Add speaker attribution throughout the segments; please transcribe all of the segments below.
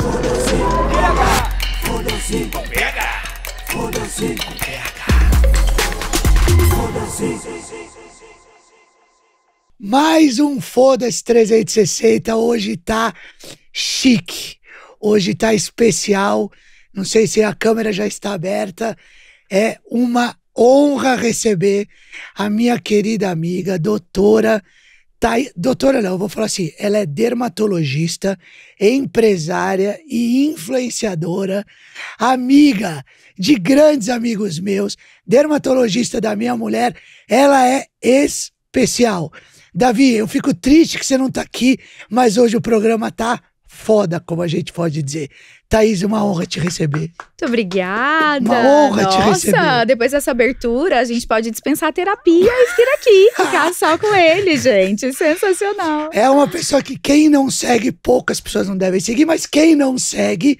Speaker 1: Foda-se, pega! Foda-se, pega! Foda-se, pega! Foda-se. Mais um Foda-se 360. Hoje tá chique. Hoje tá especial. Não sei se a câmera já está aberta. É uma honra receber a minha querida amiga, doutora Tá, doutora não, eu vou falar assim, ela é dermatologista, empresária e influenciadora, amiga de grandes amigos meus, dermatologista da minha mulher, ela é especial. Davi, eu fico triste que você não tá aqui, mas hoje o programa tá foda, como a gente pode dizer. Thaís, uma honra te receber.
Speaker 2: Muito obrigada. Uma honra Nossa, te receber. Nossa, depois dessa abertura, a gente pode dispensar terapia e vir aqui, ficar só com ele, gente. Sensacional.
Speaker 1: É uma pessoa que quem não segue, poucas pessoas não devem seguir, mas quem não segue,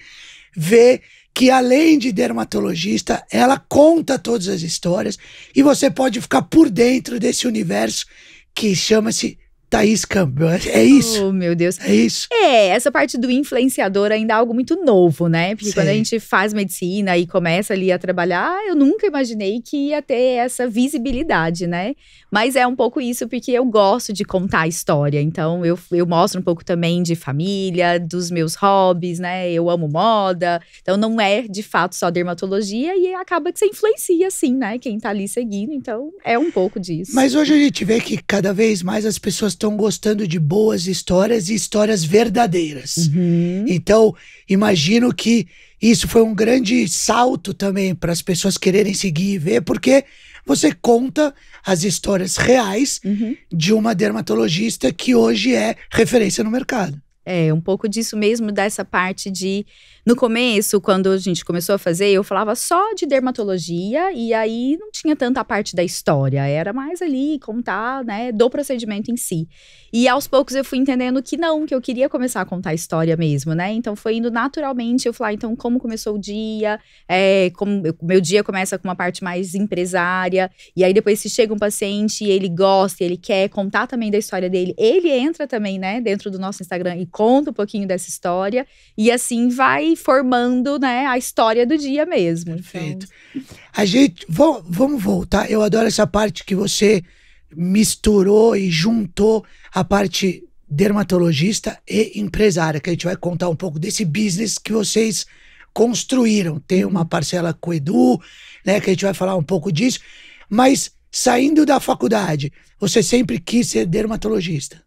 Speaker 1: vê que além de dermatologista, ela conta todas as histórias e você pode ficar por dentro desse universo que chama-se Thaís tá Campbell. É, é isso. Oh, meu Deus. É isso.
Speaker 2: É, essa parte do influenciador ainda é algo muito novo, né? Porque Sim. quando a gente faz medicina e começa ali a trabalhar, eu nunca imaginei que ia ter essa visibilidade, né? Mas é um pouco isso, porque eu gosto de contar a história. Então, eu, eu mostro um pouco também de família, dos meus hobbies, né? Eu amo moda. Então, não é de fato só dermatologia e acaba que você influencia, assim, né? Quem tá ali seguindo. Então, é um pouco disso.
Speaker 1: Mas hoje a gente vê que cada vez mais as pessoas estão gostando de boas histórias e histórias verdadeiras. Uhum. Então, imagino que isso foi um grande salto também para as pessoas quererem seguir e ver, porque você conta as histórias reais uhum. de uma dermatologista que hoje é referência no mercado.
Speaker 2: É, um pouco disso mesmo, dessa parte de no começo, quando a gente começou a fazer, eu falava só de dermatologia e aí não tinha tanta parte da história, era mais ali contar, né, do procedimento em si. E aos poucos eu fui entendendo que não, que eu queria começar a contar a história mesmo, né? Então foi indo naturalmente, eu falar, ah, então como começou o dia, é, como eu, meu dia começa com uma parte mais empresária, e aí depois se chega um paciente e ele gosta, ele quer contar também da história dele, ele entra também, né, dentro do nosso Instagram e conta um pouquinho dessa história, e assim vai formando né, a história do dia mesmo. Então. Perfeito.
Speaker 1: Então... A gente. Vamos, vamos voltar. Eu adoro essa parte que você misturou e juntou a parte dermatologista e empresária, que a gente vai contar um pouco desse business que vocês construíram. Tem uma parcela com o Edu, né, que a gente vai falar um pouco disso. Mas saindo da faculdade, você sempre quis ser dermatologista?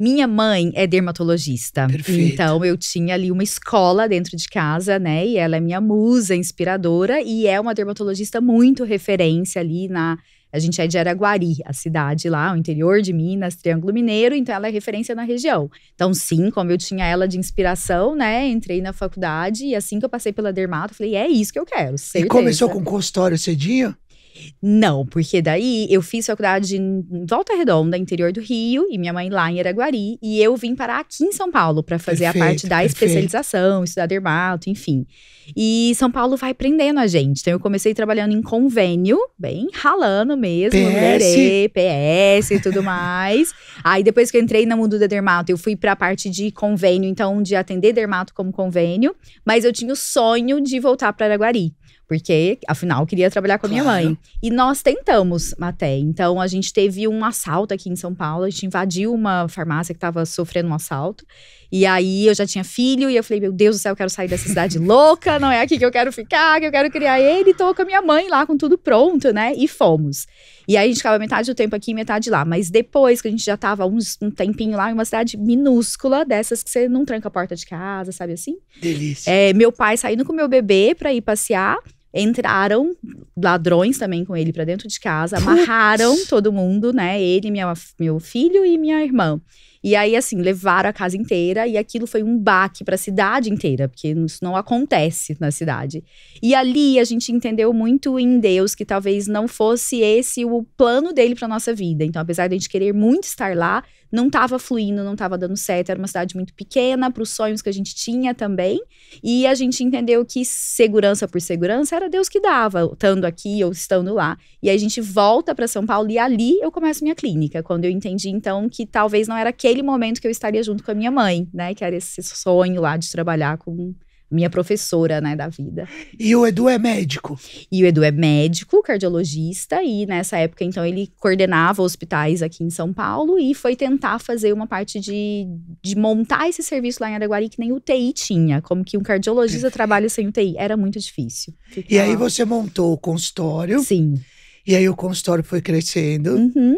Speaker 2: Minha mãe é
Speaker 1: dermatologista.
Speaker 2: Perfeito. Então eu tinha ali uma escola dentro de casa, né? E ela é minha musa inspiradora e é uma dermatologista muito referência ali na a gente é de Araguari, a cidade lá, o interior de Minas, Triângulo Mineiro, então ela é referência na região. Então, sim, como eu tinha ela de inspiração, né? Entrei na faculdade e assim que eu passei pela dermato, falei, é isso que eu quero. Certeza. E começou com consultório cedinho? Não, porque daí eu fiz faculdade em Volta Redonda, interior do Rio, e minha mãe lá em Araguari, e eu vim parar aqui em São Paulo para fazer perfeito, a parte da perfeito. especialização, estudar dermato, enfim. E São Paulo vai prendendo a gente. Então eu comecei trabalhando em convênio, bem ralando mesmo, PS, PS e tudo mais. Aí depois que eu entrei na da Dermato, eu fui para a parte de convênio, então de atender dermato como convênio, mas eu tinha o sonho de voltar para Araguari. Porque, afinal, eu queria trabalhar com a minha claro. mãe. E nós tentamos até. Então, a gente teve um assalto aqui em São Paulo. A gente invadiu uma farmácia que estava sofrendo um assalto. E aí eu já tinha filho e eu falei: Meu Deus do céu, eu quero sair dessa cidade louca, não é aqui que eu quero ficar, que eu quero criar ele. E tô com a minha mãe lá com tudo pronto, né? E fomos. E aí a gente ficava metade do tempo aqui e metade lá. Mas depois que a gente já tava uns, um tempinho lá, em uma cidade minúscula, dessas que você não tranca a porta de casa, sabe assim? Delícia. É, meu pai saindo com meu bebê para ir passear. Entraram ladrões também com ele para dentro de casa, amarraram todo mundo, né? Ele, minha, meu filho e minha irmã. E aí, assim, levaram a casa inteira e aquilo foi um baque para a cidade inteira, porque isso não acontece na cidade. E ali a gente entendeu muito em Deus que talvez não fosse esse o plano dele para nossa vida. Então, apesar de a gente querer muito estar lá, não estava fluindo, não estava dando certo. Era uma cidade muito pequena, para os sonhos que a gente tinha também. E a gente entendeu que segurança por segurança era Deus que dava, estando aqui ou estando lá. E aí a gente volta para São Paulo e ali eu começo minha clínica, quando eu entendi então que talvez não era aquele momento que eu estaria junto com a minha mãe, né? Que era esse sonho lá de trabalhar com minha professora, né, da vida. E o Edu é médico? E o Edu é médico, cardiologista, e nessa época, então, ele coordenava hospitais aqui em São Paulo e foi tentar fazer uma parte de, de montar esse serviço lá em Araguari que nem TI tinha. Como que um cardiologista trabalha sem TI Era muito difícil.
Speaker 1: E aí você montou o consultório. Sim. E aí o consultório foi crescendo. Uhum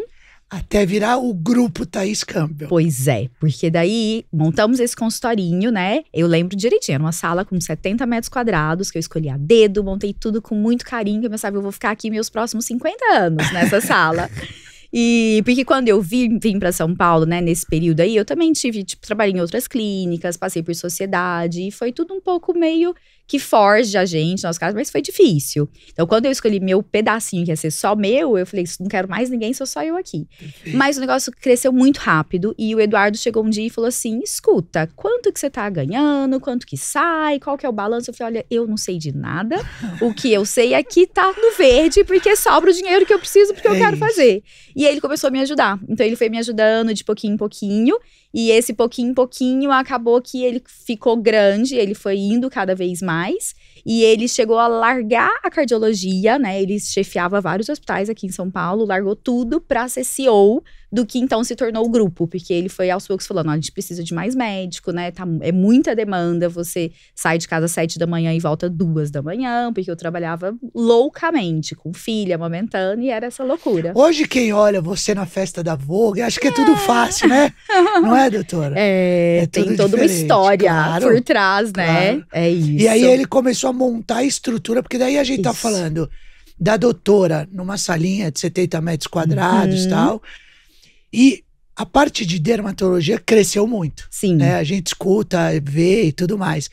Speaker 1: até virar o grupo Thaís Campbell. Pois é, porque daí montamos
Speaker 2: esse consultorinho, né? Eu lembro direitinho, era uma sala com 70 metros quadrados, que eu escolhi a dedo, montei tudo com muito carinho, eu pensava, eu vou ficar aqui meus próximos 50 anos nessa sala. E porque quando eu vim, vim para São Paulo, né, nesse período aí, eu também tive, tipo, trabalhei em outras clínicas, passei por sociedade, e foi tudo um pouco meio que forge a gente, nós nosso caso, mas foi difícil. Então, quando eu escolhi meu pedacinho, que ia ser só meu, eu falei, não quero mais ninguém, sou só eu aqui. Mas o negócio cresceu muito rápido e o Eduardo chegou um dia e falou assim, escuta, quanto que você tá ganhando, quanto que sai, qual que é o balanço? Eu falei, olha, eu não sei de nada, o que eu sei é que tá no verde, porque sobra o dinheiro que eu preciso, porque eu é quero isso. fazer. E aí ele começou a me ajudar. Então, ele foi me ajudando de pouquinho em pouquinho e esse pouquinho em pouquinho acabou que ele ficou grande, ele foi indo cada vez mais. E ele chegou a largar a cardiologia, né? Ele chefiava vários hospitais aqui em São Paulo, largou tudo para ser CEO do que então se tornou o grupo, porque ele foi aos poucos falando: a gente precisa de mais médico, né? Tá, é muita demanda. Você sai de casa às sete da manhã e volta duas da manhã, porque eu trabalhava loucamente, com filha, amamentando, e era essa loucura. Hoje, quem
Speaker 1: olha você na festa da Vogue, acho que é, é tudo fácil, né? Não é, doutora? É, é tem toda uma história claro, por trás, né? Claro. É isso. E aí ele começou a montar a estrutura, porque daí a gente tá isso. tá falando da doutora numa salinha de 70 metros quadrados e uhum. tal e a parte de dermatologia cresceu muito. Sim. Né? A gente escuta, vê e tudo mais.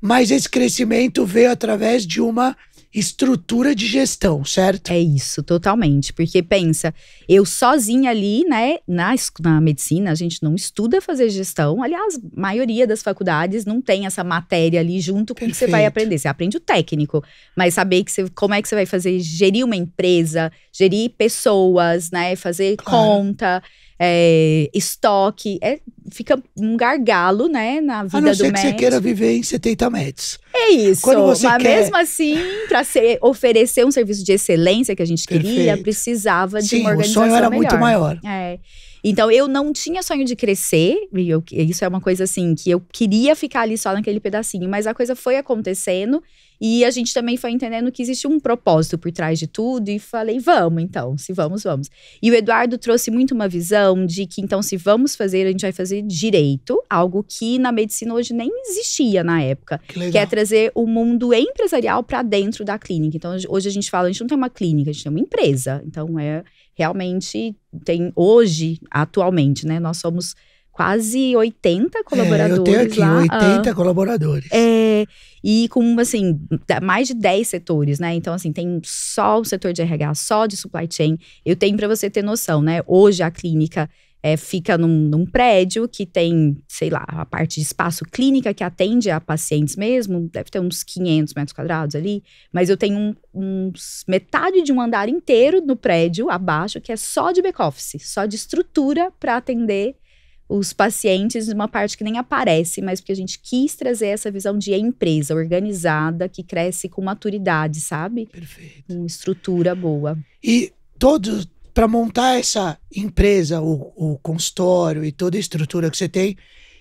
Speaker 1: Mas esse crescimento veio através de uma estrutura de gestão, certo? É isso, totalmente. Porque pensa, eu
Speaker 2: sozinha ali, né, na, na medicina, a gente não estuda fazer gestão. Aliás, a maioria das faculdades não tem essa matéria ali junto com o que você vai aprender. Você aprende o técnico, mas saber que você, como é que você vai fazer, gerir uma empresa, gerir pessoas, né, fazer claro. conta é, estoque. É, fica um gargalo,
Speaker 1: né, na vida do médico. A não ser que médico. você queira viver em 70 metros. É isso. Quando você mas quer... mesmo
Speaker 2: assim, para oferecer um serviço de excelência que a gente queria, Perfeito. precisava Sim, de uma organização o sonho era melhor. muito maior. É. Então eu não tinha sonho de crescer, e eu, isso é uma coisa assim, que eu queria ficar ali só naquele pedacinho, mas a coisa foi acontecendo e a gente também foi entendendo que existe um propósito por trás de tudo e falei, vamos então, se vamos, vamos. E o Eduardo trouxe muito uma visão de que então se vamos fazer, a gente vai fazer direito, algo que na medicina hoje nem existia na época, que, que é trazer o mundo empresarial para dentro da clínica. Então hoje a gente fala, a gente não tem uma clínica, a gente tem uma empresa. Então é realmente tem hoje, atualmente, né? Nós somos quase 80 colaboradores. É, eu tenho aqui lá, 80 ah, colaboradores. É, e com, assim, mais de 10 setores, né? Então, assim, tem só o setor de RH, só de supply chain. Eu tenho, para você ter noção, né? Hoje a clínica é, fica num, num, prédio que tem, sei lá, a parte de espaço clínica que atende a pacientes mesmo, deve ter uns 500 metros quadrados ali, mas eu tenho um, uns metade de um andar inteiro no prédio abaixo que é só de back-office, só de estrutura para atender os pacientes uma parte que nem aparece, mas porque a gente quis trazer essa visão de empresa organizada que cresce com maturidade, sabe? Perfeito.
Speaker 1: Com estrutura boa. E todos para montar essa empresa, o, o consultório e toda a estrutura que você tem,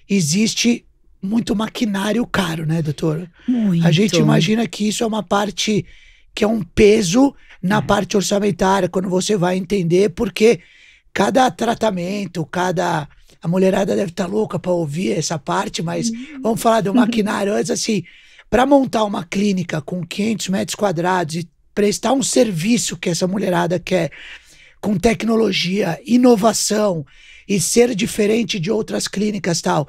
Speaker 1: existe muito maquinário caro, né, doutor? Muito. A gente imagina que isso é uma parte que é um peso na é. parte orçamentária, quando você vai entender, porque cada tratamento, cada. A mulherada deve estar tá louca para ouvir essa parte, mas hum. vamos falar do maquinário antes, assim. Para montar uma clínica com 500 metros quadrados e prestar um serviço que essa mulherada quer com tecnologia, inovação e ser diferente de outras clínicas tal.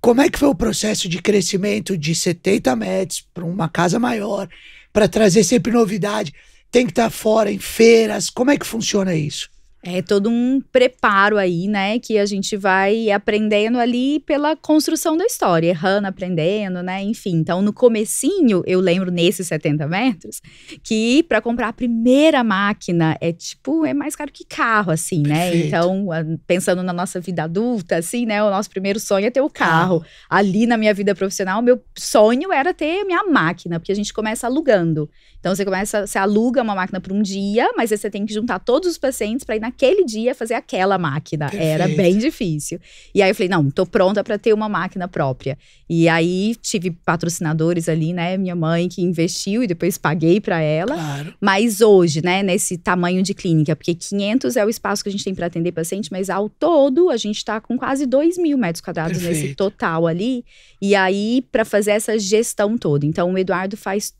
Speaker 1: Como é que foi o processo de crescimento de 70 médicos para uma casa maior, para trazer sempre novidade? Tem que estar tá fora em feiras. Como é que funciona isso? É todo
Speaker 2: um preparo aí, né? Que a gente vai aprendendo ali pela construção da história, errando, aprendendo, né? Enfim, então no comecinho, eu lembro nesses 70 metros, que para comprar a primeira máquina é tipo, é mais caro que carro, assim, né? Perfeito. Então, pensando na nossa vida adulta, assim, né? O nosso primeiro sonho é ter o é. carro. Ah. Ali na minha vida profissional, meu sonho era ter minha máquina, porque a gente começa alugando. Então você começa, você aluga uma máquina por um dia, mas você tem que juntar todos os pacientes para ir naquele dia fazer aquela máquina. Perfeito. Era bem difícil. E aí eu falei, não, tô pronta para ter uma máquina própria. E aí tive patrocinadores ali, né? Minha mãe que investiu e depois paguei para ela. Claro. Mas hoje, né, nesse tamanho de clínica, porque 500 é o espaço que a gente tem para atender paciente, mas ao todo a gente está com quase 2 mil metros quadrados Perfeito. nesse total ali. E aí, para fazer essa gestão toda. Então, o Eduardo faz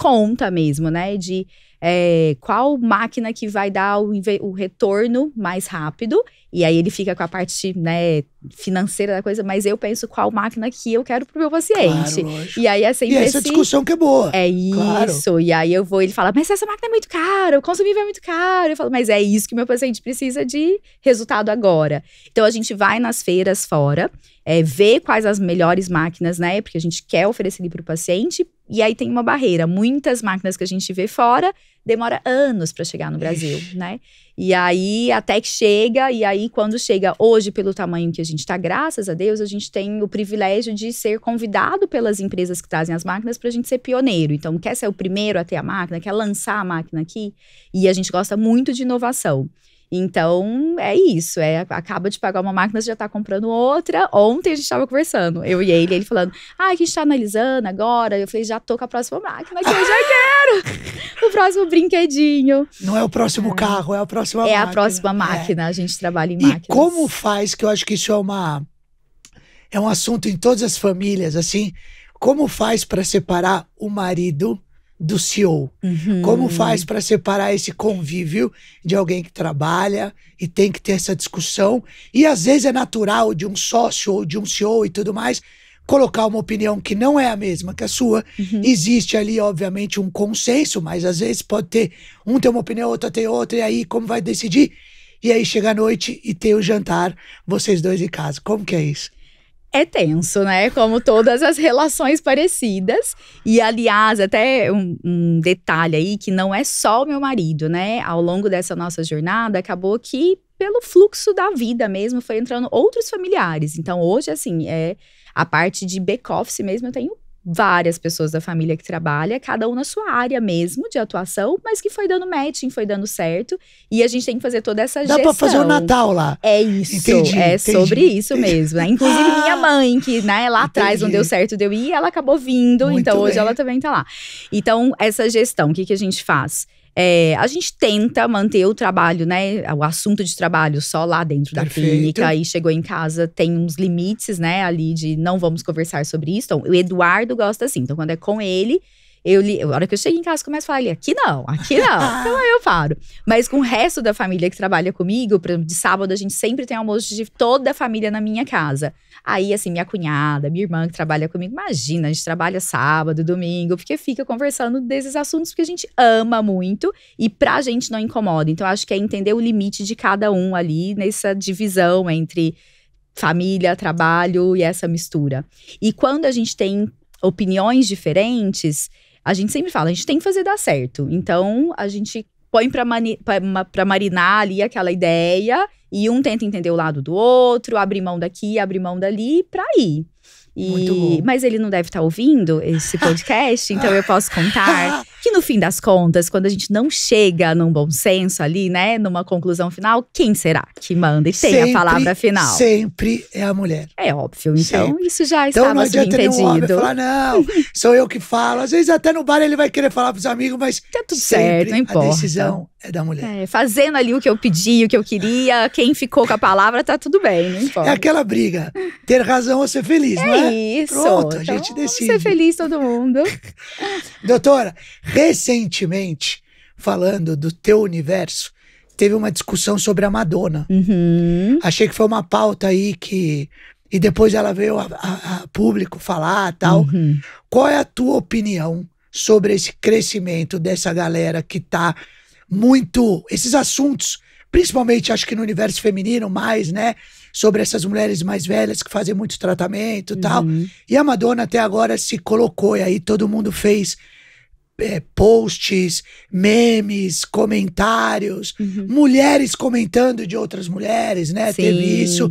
Speaker 2: conta mesmo, né? De é, qual máquina que vai dar o, o, retorno mais rápido. E aí ele fica com a parte né, financeira da coisa, mas eu penso qual máquina que eu quero pro meu paciente. Claro, e aí é sempre. E essa esse, discussão que é boa. É claro. isso. E aí eu vou, ele fala, mas essa máquina é muito cara, o consumível é muito caro. Eu falo, mas é isso que meu paciente precisa de resultado agora. Então a gente vai nas feiras fora, é, vê quais as melhores máquinas, né? Porque a gente quer oferecer ali pro paciente e aí tem uma barreira. Muitas máquinas que a gente vê fora demora anos para chegar no Brasil, Ixi. né? E aí até que chega, e aí quando chega hoje, pelo tamanho que a gente está, graças a Deus, a gente tem o privilégio de ser convidado pelas empresas que trazem as máquinas para a gente ser pioneiro. Então, quer ser o primeiro a ter a máquina, quer lançar a máquina aqui, e a gente gosta muito de inovação. Então, é isso. É, acaba de pagar uma máquina, você já está comprando outra. Ontem a gente estava conversando, eu e ele, ele falando, ah, a gente está analisando agora. Eu falei, já tô com a próxima máquina que eu já
Speaker 1: quero. o próximo brinquedinho. Não é o próximo é. carro, é a próxima é máquina. É a próxima máquina, é. a gente trabalha em máquina. E como faz, que eu acho que isso é uma... É um assunto em todas as famílias, assim. Como faz para separar o marido do CEO. Uhum. Como faz para separar esse convívio de alguém que trabalha e tem que ter essa discussão? E às vezes é natural de um sócio ou de um CEO e tudo mais colocar uma opinião que não é a mesma que a sua. Uhum. Existe ali, obviamente, um consenso, mas às vezes pode ter um ter uma opinião, outra ter outra, e aí como vai decidir? E aí chega a noite e tem o jantar, vocês dois em casa. Como que é isso? é tenso, né?
Speaker 2: Como todas as relações parecidas. E, aliás, até um, um, detalhe aí que não é só o meu marido, né? Ao longo dessa nossa jornada, acabou que, pelo fluxo da vida mesmo, foi entrando outros familiares. Então, hoje, assim, é a parte de back-office mesmo, eu tenho várias pessoas da família que trabalha, cada um na sua área mesmo de atuação, mas que foi dando matching, foi dando certo. E a gente tem que fazer toda essa Dá gestão. Dá pra fazer o Natal lá. É isso. Entendi, é entendi, sobre isso mesmo. Né? Inclusive ah, minha mãe, que né, lá atrás não deu certo, deu ir, ela acabou vindo. Muito então bem. hoje ela também tá lá. Então, essa gestão, o que, que a gente faz? É, a gente tenta manter o trabalho, né? O assunto de trabalho só lá dentro da Perfeito. clínica e chegou em casa, tem uns limites, né, ali de não vamos conversar sobre isso. Então, o Eduardo gosta assim. Então, quando é com ele, eu li, a hora que eu chego em casa, começo a falar, ele, aqui não, aqui não. então aí eu paro. Mas com o resto da família que trabalha comigo, por exemplo, de sábado a gente sempre tem almoço de toda a família na minha casa. Aí, assim, minha cunhada, minha irmã que trabalha comigo, imagina, a gente trabalha sábado, domingo, porque fica conversando desses assuntos que a gente ama muito e pra gente não incomoda. Então, acho que é entender o limite de cada um ali nessa divisão entre família, trabalho e essa mistura. E quando a gente tem opiniões diferentes, a gente sempre fala, a gente tem que fazer dar certo. Então, a gente põe para marinar ali aquela ideia e um tenta entender o lado do outro, abrir mão daqui, abrir mão dali para ir.
Speaker 1: E,
Speaker 2: mas ele não deve estar tá ouvindo esse podcast, então eu posso contar no fim das contas, quando a gente não chega num bom senso ali, né, numa conclusão final, quem será que manda e tem sempre, a palavra final?
Speaker 1: Sempre é a mulher. É óbvio, então sempre. isso já então, estava subentendido. Então não adianta falar, não, sou eu que falo. Às vezes até no bar ele vai querer falar pros amigos, mas tá tudo certo, não importa. a decisão
Speaker 2: é da mulher. É, fazendo ali o que eu pedi, o que eu queria, quem ficou com a palavra, tá tudo bem, não é importa. É aquela briga,
Speaker 1: ter razão ou ser feliz, é não é? isso. Pronto, então, a gente decide. ser feliz todo mundo. Doutora, recentemente, falando do teu universo, teve uma discussão sobre a Madonna. Uhum. Achei que foi uma pauta aí que. E depois ela veio a, a, a público falar tal. Uhum. Qual é a tua opinião sobre esse crescimento dessa galera que tá muito. Esses assuntos, principalmente acho que no universo feminino, mais, né? Sobre essas mulheres mais velhas que fazem muito tratamento e uhum. tal. E a Madonna até agora se colocou, e aí todo mundo fez é, posts, memes, comentários, uhum. mulheres comentando de outras mulheres, né? Sim. Teve isso.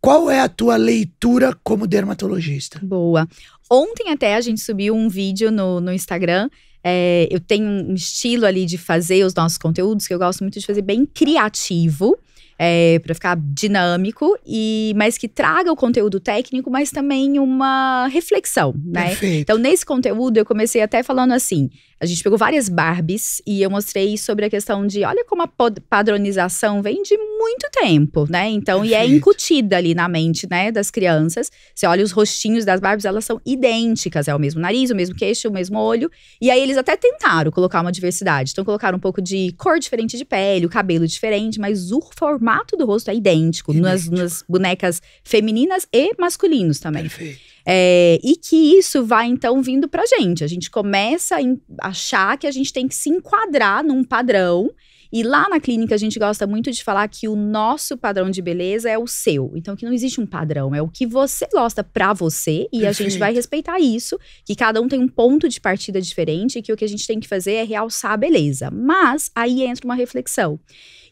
Speaker 1: Qual é a tua leitura como dermatologista? Boa. Ontem até a
Speaker 2: gente subiu um vídeo no, no Instagram. É, eu tenho um estilo ali de fazer os nossos conteúdos que eu gosto muito de fazer bem criativo é, para ficar dinâmico e mas que traga o conteúdo técnico, mas também uma reflexão, né? Perfeito. Então nesse conteúdo eu comecei até falando assim, a gente pegou várias Barbies e eu mostrei sobre a questão de olha como a padronização vem de muito tempo, né? Então, Perfeito. e é incutida ali na mente, né, das crianças. Você olha os rostinhos das Barbies, elas são idênticas, é o mesmo nariz, o mesmo queixo, o mesmo olho. E aí eles até tentaram colocar uma diversidade. Então, colocaram um pouco de cor diferente de pele, o cabelo diferente, mas o formato do rosto é idêntico, idêntico. Nas, nas bonecas femininas e masculinos também. Perfeito. É, e que isso vai então vindo pra gente. A gente começa a achar que a gente tem que se enquadrar num padrão e lá na clínica a gente gosta muito de falar que o nosso padrão de beleza é o seu. Então que não existe um padrão, é o que você gosta para você e Perfeito. a gente vai respeitar isso, que cada um tem um ponto de partida diferente e que o que a gente tem que fazer é realçar a beleza. Mas aí entra uma reflexão.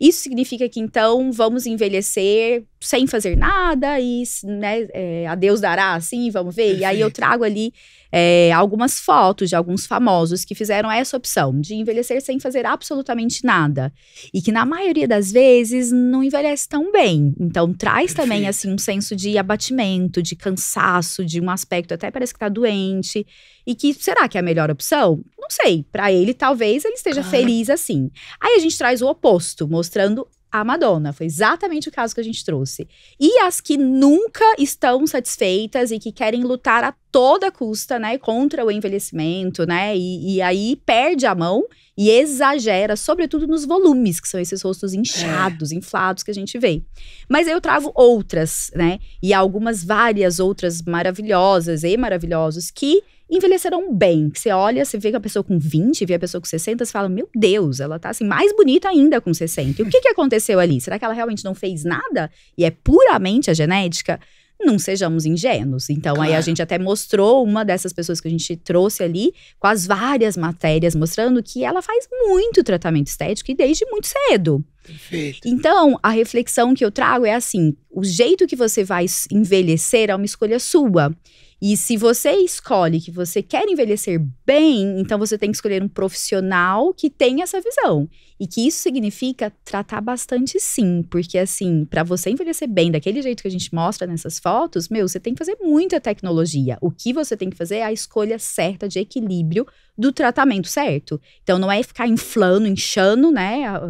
Speaker 2: Isso significa que então vamos envelhecer sem fazer nada e né, é, a Deus dará assim, vamos ver. Perfeito. E aí eu trago ali é, algumas fotos de alguns famosos que fizeram essa opção de envelhecer sem fazer absolutamente nada. E que na maioria das vezes não envelhece tão bem. Então traz Perfeito. também assim um senso de abatimento, de cansaço, de um aspecto até parece que tá doente. E que será que é a melhor opção? Não sei. Para ele, talvez ele esteja feliz assim. Aí a gente traz o oposto, mostrando a Madonna. Foi exatamente o caso que a gente trouxe. E as que nunca estão satisfeitas e que querem lutar a toda custa, né, contra o envelhecimento, né, e, e aí perde a mão e exagera, sobretudo nos volumes, que são esses rostos é. inchados, é. inflados que a gente vê. Mas eu trago outras, né, e algumas várias outras maravilhosas e maravilhosos que envelheceram bem. você olha, você vê a pessoa com 20, vê a pessoa com 60, você fala, meu Deus, ela tá assim, mais bonita ainda com 60. E o que, que aconteceu ali? Será que ela realmente não fez nada e é puramente a genética? Não sejamos ingênuos. Então, claro. aí a gente até mostrou uma dessas pessoas que a gente trouxe ali, com as várias matérias, mostrando que ela faz muito tratamento estético e desde muito cedo. Perfeito. Então, a reflexão que eu trago é assim: o jeito que você vai envelhecer é uma escolha sua. E se você escolhe que você quer envelhecer bem, então você tem que escolher um profissional que tenha essa visão. E que isso significa tratar bastante sim, porque assim, para você envelhecer bem daquele jeito que a gente mostra nessas fotos, meu, você tem que fazer muita tecnologia. O que você tem que fazer é a escolha certa de equilíbrio do tratamento certo. Então não é ficar inflando, inchando, né, a,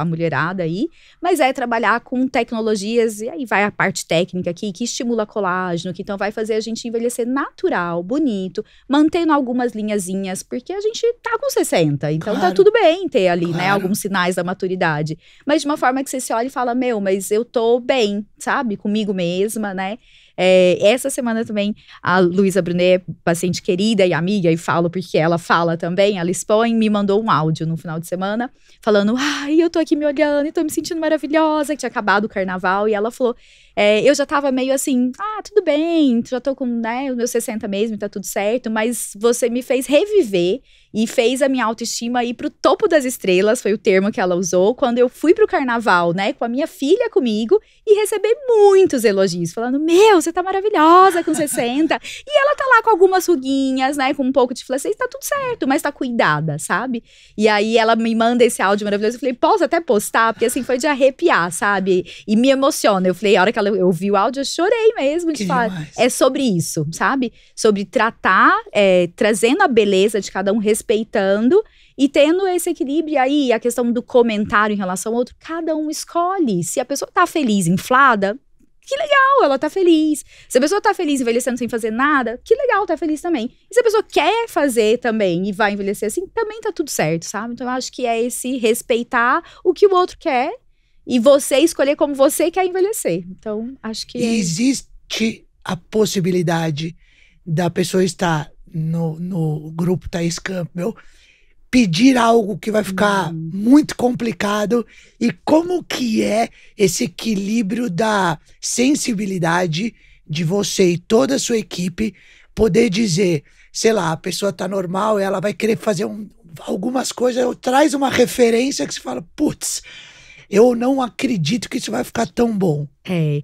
Speaker 2: a mulherada aí, mas é trabalhar com tecnologias e aí vai a parte técnica aqui que estimula colágeno, que então vai fazer a gente envelhecer natural, bonito, mantendo algumas linhazinhas, porque a gente tá com 60, então tá claro. tá tudo bem ter ali, né, claro. né, alguns sinais da maturidade, mas de uma forma que você se olha e fala: "Meu, mas eu tô bem", sabe? Comigo mesma, né? É, essa semana também a Luísa Brunet, paciente é querida e amiga, e falo porque ela fala também, ela expõe, me mandou um áudio no final de semana falando: Ai, eu tô aqui me olhando e tô me sentindo maravilhosa, que tinha acabado o carnaval. E ela falou: é, eu já tava meio assim, ah, tudo bem, já tô com né, os meus 60 mesmo, tá tudo certo, mas você me fez reviver e fez a minha autoestima ir pro topo das estrelas, foi o termo que ela usou, quando eu fui pro carnaval, né, com a minha filha comigo e recebi muitos elogios, falando: Meu, você tá maravilhosa com 60. e ela tá lá com algumas ruguinhas, né, com um pouco de flacidez, tá tudo certo, mas tá cuidada, sabe? E aí ela me manda esse áudio maravilhoso, eu falei: Posso até postar? Porque assim foi de arrepiar, sabe? E me emociona. Eu falei: A hora que ela fala, eu ouvi o áudio, eu chorei mesmo de que falar. Demais. É sobre isso, sabe? Sobre tratar, é, trazendo a beleza de cada um, respeitando e tendo esse equilíbrio. aí, a questão do comentário em relação ao outro, cada um escolhe. Se a pessoa tá feliz, inflada, que legal, ela tá feliz. Se a pessoa tá feliz envelhecendo sem fazer nada, que legal, tá feliz também. E se a pessoa quer fazer também e vai envelhecer assim, também tá tudo certo, sabe? Então eu acho que é esse respeitar o que o outro quer e você escolher como você quer envelhecer. Então, acho que. É
Speaker 1: Existe a possibilidade da pessoa estar no, no grupo Thaís Campbell pedir algo que vai ficar hum. muito complicado e como que é esse equilíbrio da sensibilidade de você e toda a sua equipe poder dizer, sei lá, a pessoa tá normal, ela vai querer fazer um, algumas coisas, traz uma referência que você fala, putz, eu não acredito que isso vai ficar tão bom. É.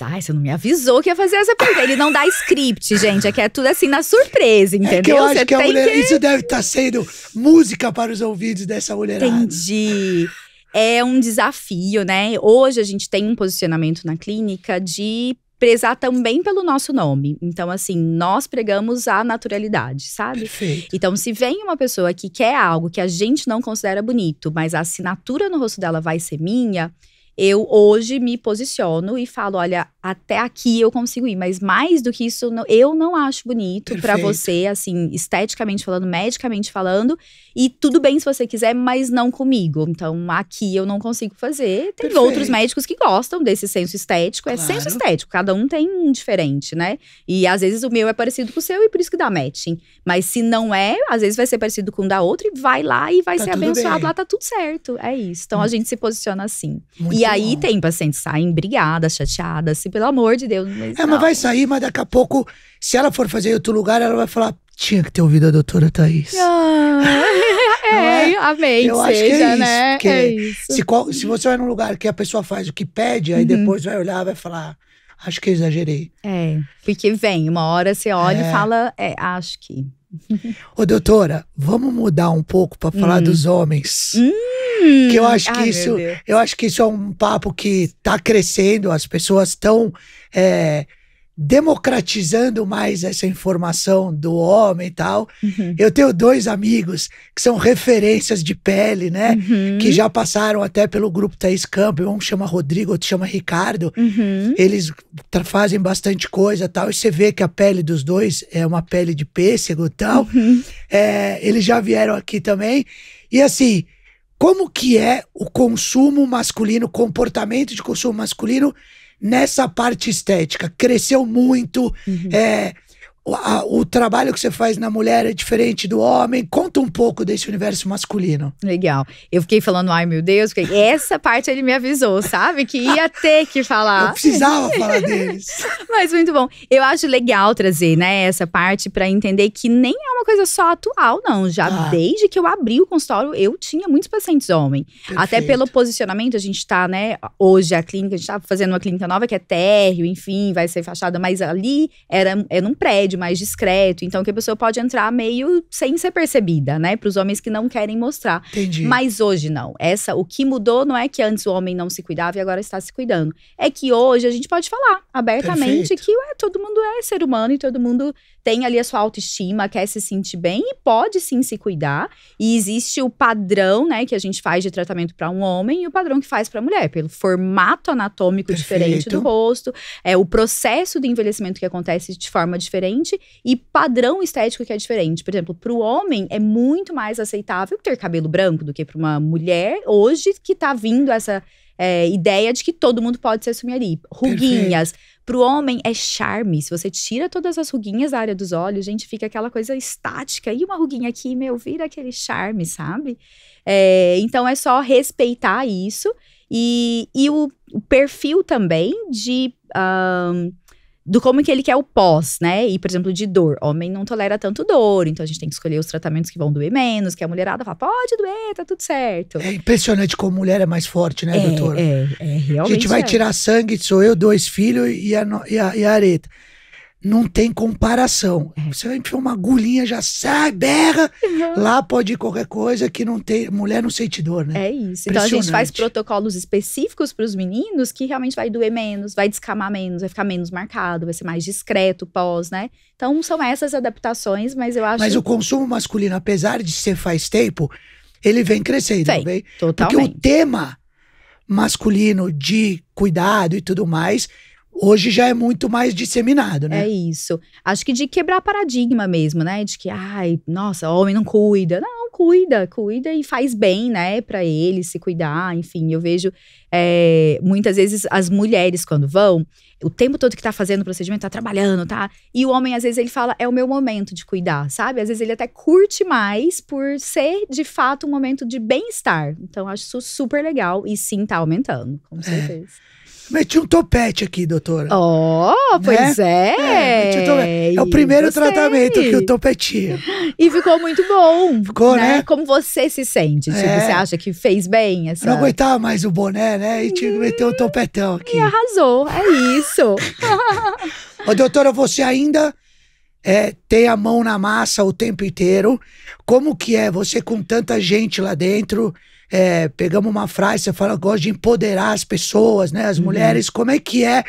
Speaker 1: Ai, você não me avisou que ia fazer essa pergunta. Ele não dá script,
Speaker 2: gente. É que é tudo assim na surpresa, entendeu? É que eu acho você que a mulher. Que... Isso
Speaker 1: deve estar tá sendo música
Speaker 2: para os ouvidos dessa mulherada. Entendi. É um desafio, né? Hoje a gente tem um posicionamento na clínica de prezar também pelo nosso nome. Então, assim, nós pregamos a naturalidade, sabe? Perfeito. Então, se vem uma pessoa que quer algo que a gente não considera bonito, mas a assinatura no rosto dela vai ser minha, eu hoje me posiciono e falo, olha, até aqui eu consigo ir, mas mais do que isso, eu não acho bonito para você, assim, esteticamente falando, medicamente falando, e tudo bem se você quiser, mas não comigo. Então, aqui eu não consigo fazer. Tem Perfeito. outros médicos que gostam desse senso estético, é claro. é senso estético, cada um tem um diferente, né? E às vezes o meu é parecido com o seu e por isso que dá matching. Mas se não é, às vezes vai ser parecido com o da outra e vai lá e vai tá ser abençoado bem. lá, tá tudo certo. É isso. Então hum. a gente se posiciona assim. Muito e aí tem pacientes que saem brigadas, chateadas, assim, pelo amor de Deus. Mas é, não. mas vai
Speaker 1: sair, mas daqui a pouco, se ela for fazer em outro lugar, ela vai falar: tinha que ter ouvido a doutora Thaís. Ah. É, é, amém. Eu seja, acho que é né? isso. Né? Que é, é isso. Se, qual, se, você vai num lugar que a pessoa faz o que pede, aí uhum. depois vai olhar vai falar. Acho que exagerei.
Speaker 2: É, porque vem, uma hora você olha é. e fala, é, acho que.
Speaker 1: Ô, doutora, vamos mudar um pouco para falar hum. dos homens. Hum. Que eu acho que isso, eu acho que isso é um papo que está crescendo, as pessoas estão é, democratizando mais essa informação do homem e tal. Uhum. Eu tenho dois amigos que são referências de pele, né? Uhum. Que já passaram até pelo grupo Thaís Campo. Um chama Rodrigo, outro chama Ricardo. Uhum. Eles fazem bastante coisa e tal. E você vê que a pele dos dois é uma pele de pêssego e tal. Uhum. É, eles já vieram aqui também. E assim, como que é o consumo masculino, comportamento de consumo masculino nessa parte estética. Cresceu muito, uhum. é, o trabalho que você faz na mulher é diferente do homem. Conta um pouco desse universo masculino.
Speaker 2: Legal. Eu fiquei falando, ai meu Deus, essa parte ele me avisou, sabe? Que ia ter que falar. Eu precisava falar deles. Mas muito bom. Eu acho legal trazer, né, essa parte para entender que nem é uma coisa só atual, não. Já ah. desde que eu abri o consultório, eu tinha muitos pacientes homens. Até pelo posicionamento, a gente tá, né, hoje a clínica, a gente tá fazendo uma clínica nova que é térreo, enfim, vai ser fachada, mas ali era, era um prédio mais discreto, então que a pessoa pode entrar meio sem ser percebida, né, para os homens que não querem mostrar. Entendi. Mas hoje não. Essa o que mudou não é que antes o homem não se cuidava e agora está se cuidando. É que hoje a gente pode falar abertamente Perfeito. que ué, todo mundo é ser humano e todo mundo tem ali a sua autoestima, quer se sentir bem e pode sim se cuidar. E existe o padrão, né, que a gente faz de tratamento para um homem e o padrão que faz para a mulher, pelo formato anatômico Perfeito. diferente do rosto, é o processo de envelhecimento que acontece de forma diferente diferente e padrão estético que é diferente. Por exemplo, para o homem é muito mais aceitável ter cabelo branco do que para uma mulher hoje que está vindo essa é, ideia de que todo mundo pode se assumir ali. Ruguinhas. para o homem é charme. Se você tira todas as ruguinhas da área dos olhos, gente, fica aquela coisa estática. E uma ruguinha aqui, meu, vira aquele charme, sabe? É, então é só respeitar isso. E, e o, o perfil também de. Um, do como que ele quer o pós, né? E, por exemplo, de dor. Homem não tolera tanto dor, então a gente tem que escolher os tratamentos que vão doer menos, que a mulherada fala, pode doer, tá tudo certo.
Speaker 1: É impressionante como mulher é mais forte, né, é, doutor? É, é, realmente. A gente vai é. tirar sangue, sou eu, dois filhos e a, e a, e a areta não tem comparação. É. Você vai enfiar uma agulhinha, já sai, berra. Uhum. Lá pode ir qualquer coisa que não tem. Mulher não sente dor, né? É isso. Então a gente faz
Speaker 2: protocolos específicos para os meninos que realmente vai doer menos, vai descamar menos, vai ficar menos marcado, vai ser mais discreto pós, né? Então são essas adaptações, mas eu acho. Mas o
Speaker 1: consumo masculino, apesar de ser faz tempo, ele vem crescendo, Sim, vem? Totalmente. Porque o tema masculino de cuidado e tudo mais hoje já é muito mais disseminado, né? É isso. Acho que
Speaker 2: de quebrar paradigma mesmo, né? De que, ai, nossa, homem não cuida. Não, cuida, cuida e faz bem, né? Para ele se cuidar, enfim. Eu vejo é, muitas vezes as mulheres quando vão, o tempo todo que tá fazendo o procedimento, tá trabalhando, tá? E o homem, às vezes, ele fala, é o meu momento de cuidar, sabe? Às vezes ele até curte mais por ser, de fato, um momento de bem-estar. Então, acho isso super legal e sim, tá aumentando, com é. certeza.
Speaker 1: É. Meti um topete aqui, doutora. Ó, oh, pois né? é. É, um é o primeiro tratamento que o topetinho. E ficou muito bom. Ficou, né? né?
Speaker 2: Como você se sente? Tipo, é. você acha que fez bem? Essa... não
Speaker 1: aguentava mais o boné, né? E tinha que meter um topetão aqui. E
Speaker 2: arrasou,
Speaker 1: é isso. Ô, doutora, você ainda é, tem a mão na massa o tempo inteiro. Como que é você com tanta gente lá dentro? é, pegamos uma frase, você fala, gosta de empoderar as pessoas, né? As uhum. mulheres, como é que é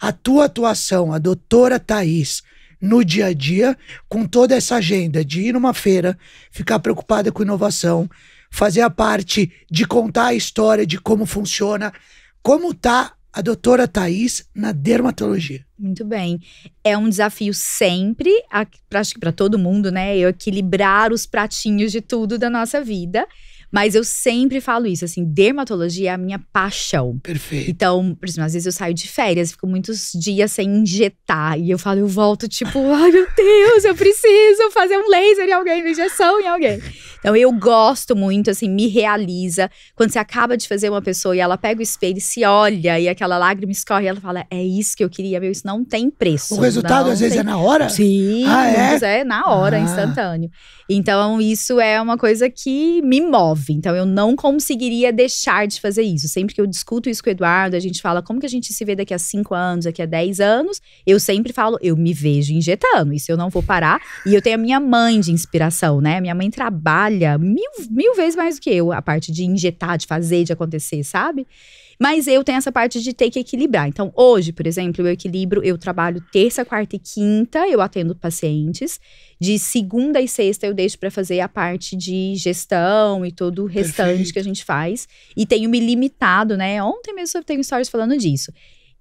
Speaker 1: a tua atuação, a doutora Thaís, no dia a dia, com toda essa agenda de ir numa feira, ficar preocupada com inovação, fazer a parte de contar a história de como funciona, como tá a doutora Thaís na dermatologia.
Speaker 2: Muito bem. É um desafio sempre, acho que para todo mundo, né? Eu equilibrar os pratinhos de tudo da nossa vida. Mas eu sempre falo isso, assim, dermatologia é a minha paixão. Perfeito. Então, por exemplo, às vezes eu saio de férias, fico muitos dias sem injetar. E eu falo, eu volto, tipo, ai meu Deus, eu preciso fazer um laser em alguém, uma injeção em alguém. Então, eu gosto muito, assim, me realiza. Quando você acaba de fazer uma pessoa e ela pega o espelho e se olha, e aquela lágrima escorre, e ela fala, é isso que eu queria, meu, isso não tem preço. O resultado, às vezes, é na hora?
Speaker 1: Sim, ah, é?
Speaker 2: é na hora, ah. instantâneo. Então, isso é uma coisa que me move. Então eu não conseguiria deixar de fazer isso. Sempre que eu discuto isso com o Eduardo, a gente fala como que a gente se vê daqui a cinco anos, daqui a dez anos. Eu sempre falo, eu me vejo injetando, isso eu não vou parar. E eu tenho a minha mãe de inspiração, né? Minha mãe trabalha mil, mil vezes mais do que eu a parte de injetar, de fazer, de acontecer, sabe? Mas eu tenho essa parte de ter que equilibrar. Então, hoje, por exemplo, eu equilibro, eu trabalho terça, quarta e quinta, eu atendo pacientes. De segunda e sexta, eu deixo para fazer a parte de gestão e todo o restante Perfeito. que a gente faz. E tenho me limitado, né? Ontem mesmo eu tenho stories falando disso.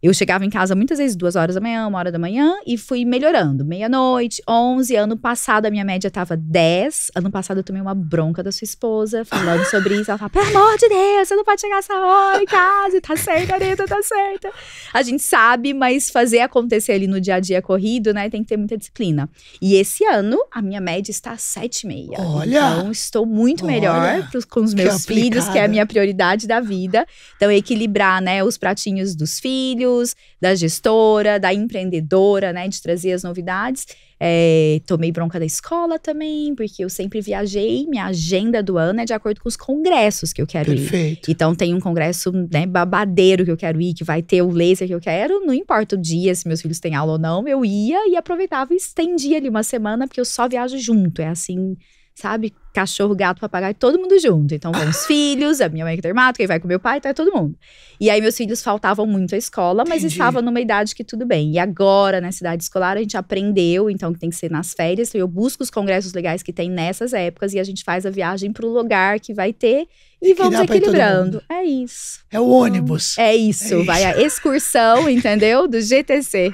Speaker 2: Eu chegava em casa muitas vezes duas horas da manhã, uma hora da manhã, e fui melhorando. Meia-noite, onze. Ano passado a minha média tava dez. Ano passado eu tomei uma bronca da sua esposa, falando sobre isso. Ela fala, pelo amor de Deus, você não pode chegar essa hora em casa. Tá certo, Anitta, tá certa. A gente sabe, mas fazer acontecer ali no dia a dia corrido, né, tem que ter muita disciplina. E esse ano a minha média está sete e meia. Olha! Então estou muito olha, melhor pros, com os meus que filhos, que é a minha prioridade da vida. Então equilibrar, né, os pratinhos dos filhos, da gestora, da empreendedora, né? De trazer as novidades. É, tomei bronca da escola também, porque eu sempre viajei. Minha agenda do ano é de acordo com os congressos que eu quero Perfeito. ir. Então tem um congresso né, babadeiro que eu quero ir, que vai ter o laser que eu quero. Não importa o dia, se meus filhos têm aula ou não, eu ia e aproveitava e estendia ali uma semana, porque eu só viajo junto. É assim sabe? Cachorro, gato, papagaio, todo mundo junto. Então vão os filhos, a minha mãe que tem mato, quem vai com meu pai, tá todo mundo. E aí meus filhos faltavam muito à escola, mas Entendi. estavam numa idade que tudo bem. E agora, na cidade escolar, a gente aprendeu, então, que tem que ser nas férias. Então eu busco os congressos legais que tem nessas épocas e a gente faz a viagem pro lugar que vai ter e, é e vamos equilibrando. É isso. É o ônibus. É isso, é isso. vai a excursão, entendeu? Do GTC.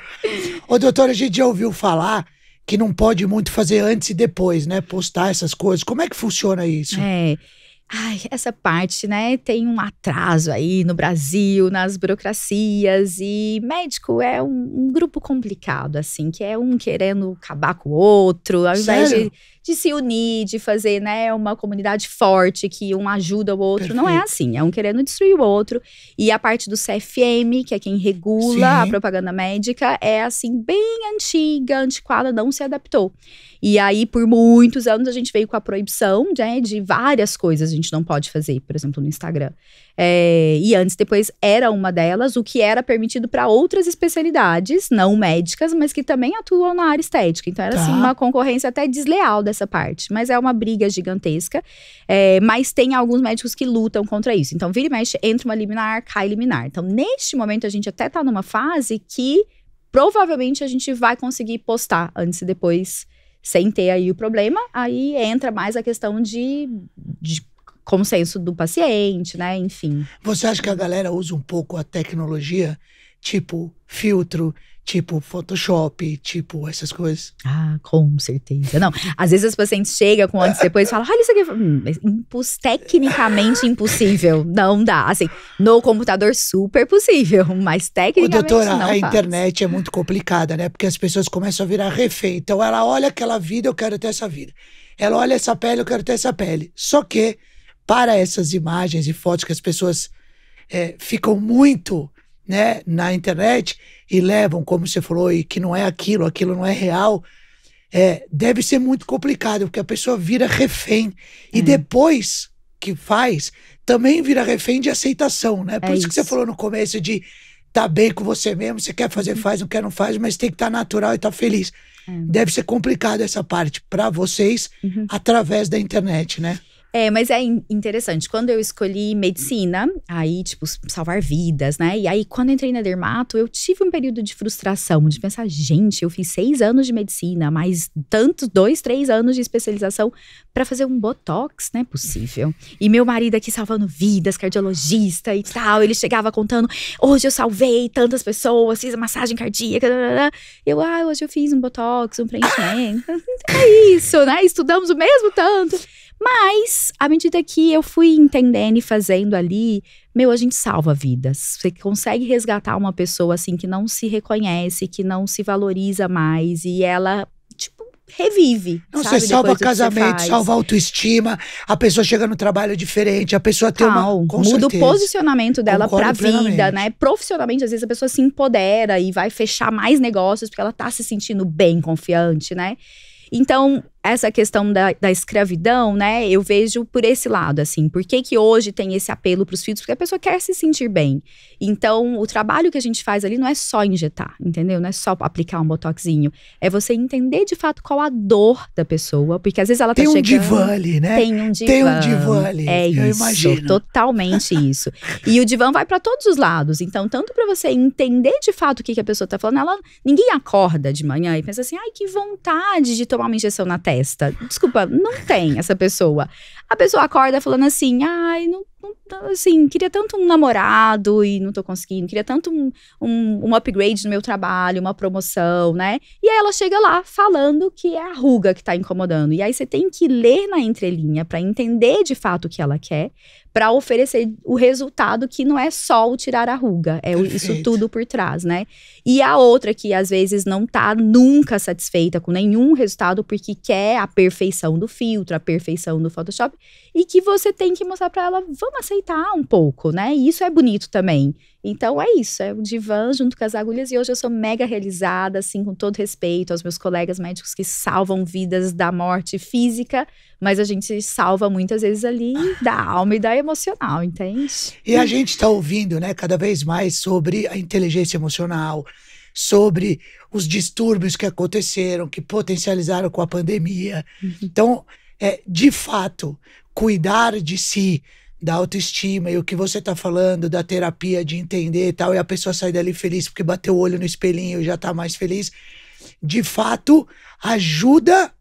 Speaker 1: Ô, doutora, a gente já ouviu falar que não pode muito fazer antes e depois, né? Postar essas coisas. Como é que funciona isso? É.
Speaker 2: Ai, essa parte, né? Tem um atraso aí no Brasil, nas burocracias, e médico é um, um grupo complicado, assim, que é um querendo acabar com o outro, ao invés Sério? de de se unir, de fazer né, uma comunidade forte, que um ajuda o outro. Perfeito. Não é assim, é um querendo destruir o outro. E a parte do CFM, que é quem regula Sim. a propaganda médica, é assim, bem antiga, antiquada, não se adaptou. E aí, por muitos anos, a gente veio com a proibição né, de várias coisas a gente não pode fazer, por exemplo, no Instagram. É, e antes, depois, era uma delas, o que era permitido para outras especialidades, não médicas, mas que também atuam na área estética. Então, era assim, tá. assim, uma concorrência até desleal dessa essa parte. Mas é uma briga gigantesca. É, mas tem alguns médicos que lutam contra isso. Então, vira e mexe, entra uma liminar, cai liminar. Então, neste momento, a gente até está numa fase que provavelmente a gente vai conseguir postar antes e depois sem ter aí o problema. Aí entra mais a questão de, de
Speaker 1: consenso do paciente, né? Enfim. Você acha que a galera usa um pouco a tecnologia, tipo filtro, Tipo Photoshop, tipo essas coisas.
Speaker 2: Ah, com certeza. Não, às vezes as pacientes chegam com antes e depois e falam, olha isso aqui. Hum, impus, tecnicamente impossível. Não dá. Assim, no computador super possível,
Speaker 1: mas tecnicamente Ô, doutora, não a faz. internet é muito complicada, né? Porque as pessoas começam a virar refém. Então ela olha aquela vida, eu quero ter essa vida. Ela olha essa pele, eu quero ter essa pele. Só que, para essas imagens e fotos que as pessoas é, ficam muito né, na internet e levam, como você falou, e que não é aquilo, aquilo não é real, é, deve ser muito complicado, porque a pessoa vira refém. E hum. depois que faz, também vira refém de aceitação, né? Por é isso, que você falou no começo de tá bem com você mesmo, você quer fazer, hum. faz, não quer, não faz, mas tem que estar tá natural e estar tá feliz. É. Deve ser complicado essa parte para vocês uhum. através da internet, né? É, mas é
Speaker 2: interessante. Quando eu escolhi medicina, aí, tipo, salvar vidas, né? E aí, quando entrei na dermato, eu tive um período de frustração, de pensar, gente, eu fiz seis anos de medicina, mais tantos, dois, três anos de especialização para fazer um botox, né? Possível. E meu marido aqui salvando vidas, cardiologista e tal. Ele chegava contando, hoje eu salvei tantas pessoas, fiz a massagem cardíaca. Eu, ah, hoje eu fiz um botox, um preenchimento. é isso, né? Estudamos o mesmo tanto. Mas, à medida que eu fui entendendo e fazendo ali, meu, a gente salva vidas. Você consegue resgatar uma pessoa assim que não se reconhece, que não se valoriza mais e ela, tipo, revive. Não, sabe, você salva casamento, salva
Speaker 1: autoestima, a pessoa chega no trabalho diferente, a pessoa tem Tal, muda certeza. o posicionamento
Speaker 2: dela Concordo pra vida, né? Profissionalmente, às vezes a pessoa se empodera e vai fechar mais negócios porque ela tá se sentindo bem, confiante, né? Então, essa questão da, da, escravidão, né, eu vejo por esse lado, assim, por que, que hoje tem esse apelo para os filhos? Porque a pessoa quer se sentir bem. Então, o trabalho que a gente faz ali não é só injetar, entendeu? Não é só aplicar um botoxinho. É você entender de fato qual a dor da pessoa, porque às vezes ela tá tem tá um Divã ali, né? Tem um divã. Tem um divã ali, É isso, imagino. totalmente isso. E o divã vai para todos os lados. Então, tanto para você entender de fato o que, que a pessoa está falando, ela ninguém acorda de manhã e pensa assim, ai, que vontade de tomar uma injeção na testa testa. Desculpa, não tem essa pessoa. A pessoa acorda falando assim: ai, não, não tá, assim, queria tanto um namorado e não tô conseguindo, queria tanto um, um, um, upgrade no meu trabalho, uma promoção, né? E aí ela chega lá falando que é a ruga que tá incomodando. E aí você tem que ler na entrelinha para entender de fato o que ela quer para oferecer o resultado que não é só o tirar a ruga, é Perfeito. isso tudo por trás, né? E a outra que às vezes não tá nunca satisfeita com nenhum resultado porque quer a perfeição do filtro, a perfeição do Photoshop e que você tem que mostrar para ela, vamos aceitar um pouco, né? E isso é bonito também. Então é isso, é o divã junto com as agulhas e hoje eu sou mega realizada, assim, com todo respeito aos meus colegas médicos que salvam vidas da morte física, mas a gente salva muitas vezes ali da alma e da emocional, entende?
Speaker 1: E a gente está ouvindo, né, cada vez mais sobre a inteligência emocional, sobre os distúrbios que aconteceram, que potencializaram com a pandemia. Uhum. Então, é, de fato, cuidar de si, da autoestima e o que você tá falando, da terapia, de entender e tal, e a pessoa sai dali feliz porque bateu o olho no espelhinho e já tá mais feliz, de fato ajuda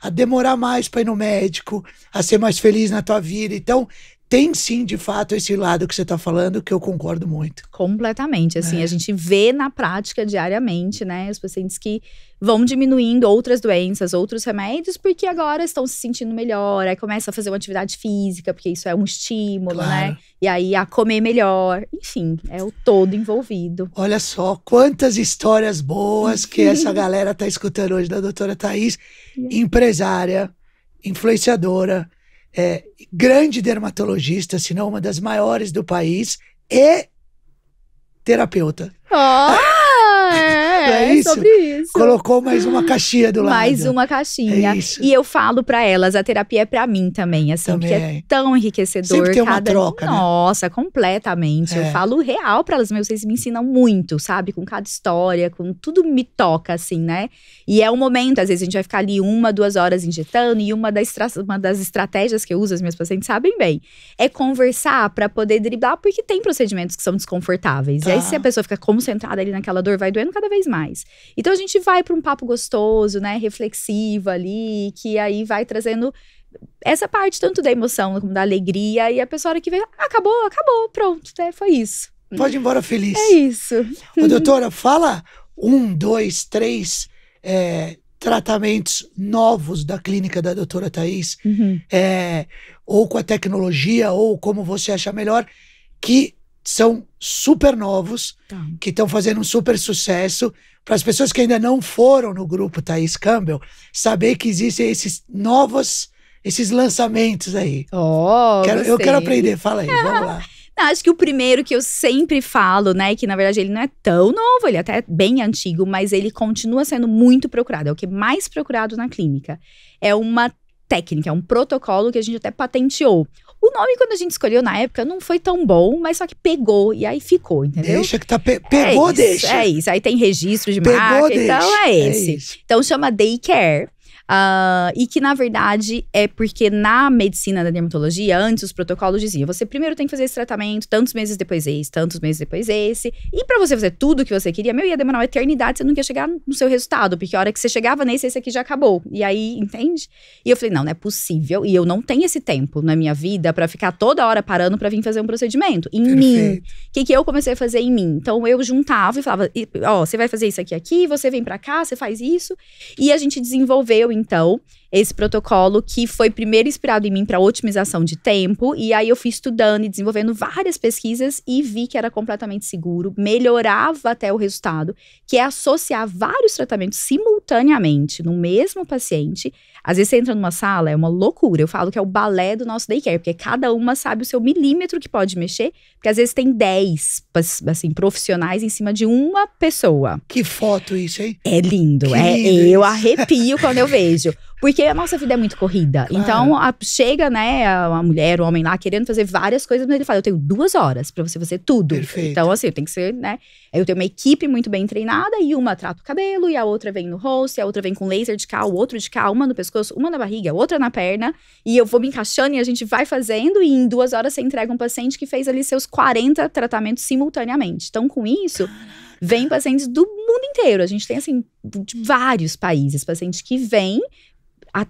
Speaker 1: a demorar mais para ir no médico, a ser mais feliz na tua vida. Então, tem sim, de fato, esse lado que você está falando que eu concordo muito. Completamente. Assim, é. a
Speaker 2: gente vê na prática diariamente, né? Os pacientes que vão diminuindo outras doenças, outros remédios, porque agora estão se sentindo melhor, aí começa a fazer uma atividade física, porque isso é um estímulo, né, claro. né? E aí a comer melhor, enfim, é o todo envolvido.
Speaker 1: Olha só, quantas histórias boas que essa galera tá escutando hoje da doutora Thaís, empresária, influenciadora, é, grande dermatologista, se não uma das maiores do país, e terapeuta.
Speaker 2: Oh! é, é isso? sobre isso.
Speaker 1: Colocou mais uma caixinha do lado. Mais uma
Speaker 2: caixinha. É isso. E eu falo para elas, a terapia é para mim também, assim, também. porque é, é tão enriquecedor. Sempre tem uma cada... troca, né? Nossa, completamente. É. Eu falo real para elas, mas vocês me ensinam muito, sabe? Com cada história, com tudo me toca, assim, né? E é um momento, às vezes a gente vai ficar ali uma, duas horas injetando, e uma das, estra... uma das estratégias que eu uso, as minhas pacientes sabem bem, é conversar para poder driblar, porque tem procedimentos que são desconfortáveis. Tá. E aí, tá. se a pessoa fica concentrada ali naquela dor, vai doendo cada vez mais mais. Então a gente vai para um papo gostoso, né? Reflexivo ali, que aí vai trazendo essa parte tanto da emoção como da
Speaker 1: alegria. E a pessoa que vem, acabou, acabou, pronto, né? Foi isso. Pode ir embora feliz. É isso. Ô, doutora, fala um, dois, três é, tratamentos novos da clínica da doutora Thais, uhum. é, ou com a tecnologia, ou como você acha melhor, que são super novos, tá. que estão fazendo um super sucesso. Para as pessoas que ainda não foram no grupo Thaís Campbell, saber que existem esses novos, esses lançamentos aí. Oh, quero, eu quero aprender, fala aí, vamos lá.
Speaker 2: acho que o primeiro que eu sempre falo, né, que na verdade ele não é tão novo, ele é até bem antigo, mas ele continua sendo muito procurado, é o que mais procurado na clínica. É uma técnica, é um protocolo que a gente até patenteou. O nome, quando a gente escolheu na época, não foi tão bom, mas só que pegou e aí ficou, entendeu? Deixa que tá. Pe pegou, é isso, deixa. É isso. Aí tem registro de pegou, marca, então deixa. então é esse. É então chama Daycare. Uh, e que, na verdade, é porque na medicina da dermatologia, antes os protocolos diziam: você primeiro tem que fazer esse tratamento, tantos meses depois esse, tantos meses depois esse. E para você fazer tudo que você queria, meu, ia demorar uma eternidade, você não ia chegar no seu resultado, porque a hora que você chegava nesse, esse aqui já acabou. E aí, entende? E eu falei: não, não é possível. E eu não tenho esse tempo na minha vida para ficar toda hora parando para vir fazer um procedimento. Em Perfeito. mim. O que, que eu comecei a fazer em mim? Então eu juntava e falava: ó, oh, você vai fazer isso aqui, aqui, você vem para cá, você faz isso. E a gente desenvolveu, então, esse protocolo que foi primeiro inspirado em mim para otimização de tempo. E aí eu fui estudando e desenvolvendo várias pesquisas e vi que era completamente seguro, melhorava até o resultado, que é associar vários tratamentos simultaneamente no mesmo paciente às vezes você entra numa sala, é uma loucura. Eu falo que é o balé do nosso daycare, porque cada uma sabe o seu milímetro que pode mexer, porque às vezes tem 10 assim, profissionais em cima de uma pessoa. Que foto isso, hein? É lindo. Que é, lindo eu isso. arrepio quando eu vejo. Porque a nossa vida é muito corrida. Claro. Então, a, chega, né, a, mulher, o homem lá, querendo fazer várias coisas, mas ele fala: eu tenho duas horas para você fazer tudo. Perfeito. Então, assim, tem que ser, né? Eu tenho uma equipe muito bem treinada e uma trata o cabelo, e a outra vem no rosto, e a outra vem com laser de cá, o outro de cá, uma no pescoço, uma na barriga, outra na perna. E eu vou me encaixando e a gente vai fazendo, e em duas horas você entrega um paciente que fez ali seus 40 tratamentos simultaneamente. Então, com isso vem pacientes do mundo inteiro. A gente tem, assim, de vários países, pacientes que vêm a,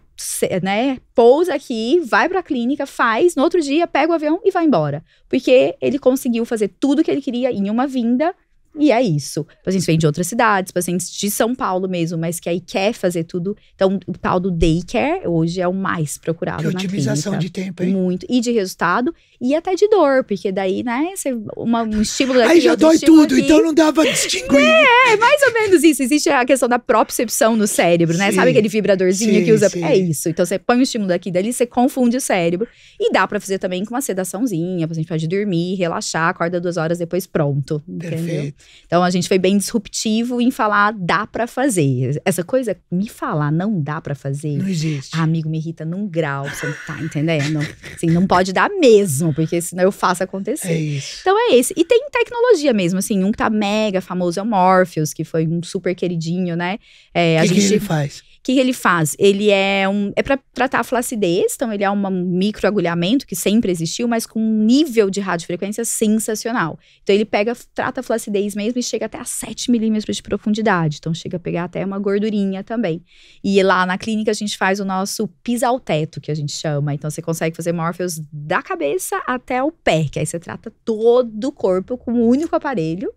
Speaker 2: né, pousa aqui, vai para a clínica, faz, no outro dia pega o avião e vai embora. Porque ele conseguiu fazer tudo que ele queria em uma vinda e é isso. Pacientes vêm de outras cidades, pacientes de São Paulo mesmo, mas que aí quer fazer tudo. Então, o tal do daycare hoje é o mais procurado que na otimização de tempo, hein? Muito. E de resultado, e até de dor, porque daí, né, você, uma, um estímulo daqui, Aí já dói tudo, aqui. então não
Speaker 1: dava distinguir. É,
Speaker 2: é, mais ou menos isso. Existe a questão da propriocepção no cérebro, né? Sim. Sabe aquele vibradorzinho sim, que usa? Sim. É isso. Então, você põe o um estímulo daqui dali, você confunde o cérebro. E dá pra fazer também com uma sedaçãozinha, o paciente pode dormir, relaxar, acorda duas horas depois, pronto. Perfeito. Entendeu? Então a gente foi bem disruptivo em falar dá para fazer. Essa coisa, me falar não dá para fazer. Não existe. Ah, amigo, me irrita num grau, você não tá entendendo? assim, não pode dar mesmo, porque senão eu faço acontecer. É isso. Então é esse. E tem tecnologia mesmo, assim, um que tá mega famoso é o Morpheus, que foi um super queridinho, né? É, que a gente... que ele faz? que ele faz? Ele é um. É para tratar a flacidez, então ele é um microagulhamento que sempre existiu, mas com um nível de radiofrequência sensacional. Então ele pega, trata a flacidez mesmo e chega até a 7 milímetros de profundidade. Então chega a pegar até uma gordurinha também. E lá na clínica a gente faz o nosso pisar ao teto, que a gente chama. Então você consegue fazer Morpheus da cabeça até o pé, que aí você trata todo o corpo com um único aparelho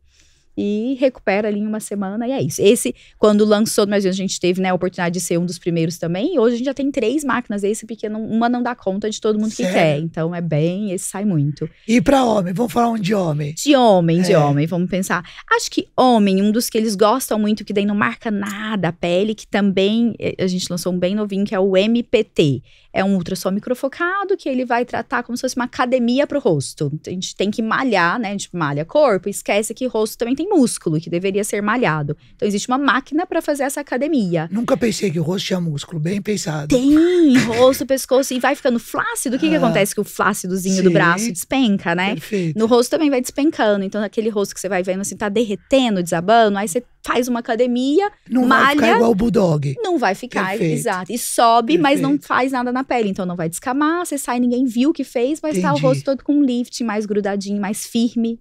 Speaker 2: e recupera ali em uma semana e é isso. Esse, quando lançou no Brasil, a gente teve né, a oportunidade de ser um dos primeiros também. E hoje a gente já tem três máquinas esse porque uma não dá conta de todo mundo Sério? que quer. Então é bem, esse sai muito. E para homem? Vamos falar um de homem. De homem, é. de homem, vamos pensar. Acho que homem, um dos que eles gostam muito, que daí não marca nada a pele, que também eh, a gente lançou um bem novinho, que é o MPT. É um ultrassom microfocado que ele vai tratar como se fosse uma academia para o rosto. A gente tem que malhar, né? A tipo, gente malha corpo, esquece que rosto também tem músculo, que deveria ser malhado. Então existe uma máquina para fazer essa academia. Nunca pensei que o rosto tinha
Speaker 1: músculo, bem pensado.
Speaker 2: Tem, rosto, pescoço, e vai ficando flácido. O que, ah, que acontece que o flácidozinho sim, do braço despenca, né? Perfeito. No rosto também vai despencando. Então aquele rosto que você vai vendo assim, tá derretendo, desabando, aí você faz uma academia, não malha. Não vai ficar igual o Bulldog. Não vai ficar, Perfeito. exato. E sobe, Perfeito. mas não faz nada na pele. Então não vai descamar, você sai, ninguém viu o que fez, mas Entendi. tá o rosto todo com um lift, mais grudadinho, mais firme.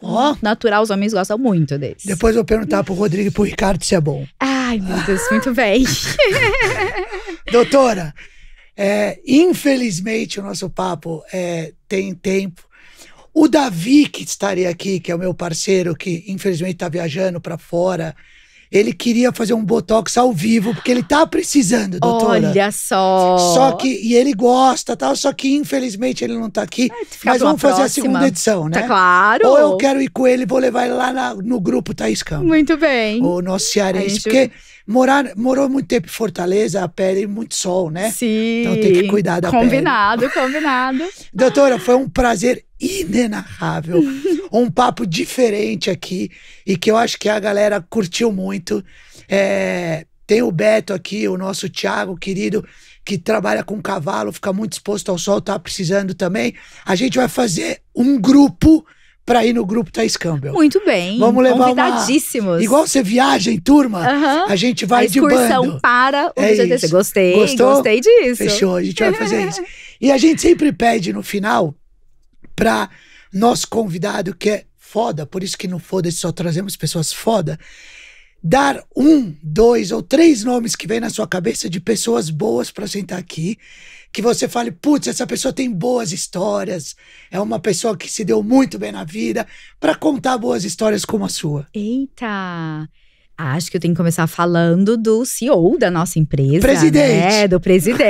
Speaker 2: Oh. Natural, os homens gostam
Speaker 1: muito desse. Depois eu vou perguntar pro Rodrigo e pro Ricardo se é bom. Ai, meu Deus, muito bem. Doutora, é, infelizmente o nosso papo é, tem tempo. O Davi, que estaria aqui, que é o meu parceiro, que infelizmente está viajando para fora, ele queria fazer um botox ao vivo, porque ele tá precisando, doutora. Olha só. Só que, e ele gosta tal, só que infelizmente ele não tá aqui. É, mas vamos fazer próxima. a segunda edição, né? Tá claro. Ou eu quero ir com ele, vou levar ele lá na, no grupo Thaís Campos. Muito bem. O nosso cearense, gente... porque morar, morou muito tempo em Fortaleza, a pele muito sol, né? Sim. Então tem que cuidar da combinado, pele. Combinado, combinado. Doutora, foi um prazer inenarrável. um papo diferente aqui e que eu acho que a galera curtiu muito. É, tem o Beto aqui, o nosso Thiago querido, que trabalha com cavalo, fica muito exposto ao sol, tá precisando também. A gente vai fazer um grupo para ir no grupo Thaís Campbell.
Speaker 2: Muito bem. Vamos levar convidadíssimos. Uma... Igual você
Speaker 1: viaja em turma, uh
Speaker 2: -huh. a gente vai a de bando. excursão para o é GTC. Gostei, Gostou? gostei disso. Fechou, a gente vai fazer isso.
Speaker 1: E a gente sempre pede no final para nosso convidado que é foda, por isso que no foda só trazemos pessoas foda, dar um, dois ou três nomes que vem na sua cabeça de pessoas boas para sentar aqui que você fale, putz, essa pessoa tem boas histórias, é uma pessoa que se deu muito bem na vida, para contar boas histórias como a sua?
Speaker 2: Eita! acho que eu tenho que começar falando do CEO da nossa empresa. Presidente. Né? Do presidente,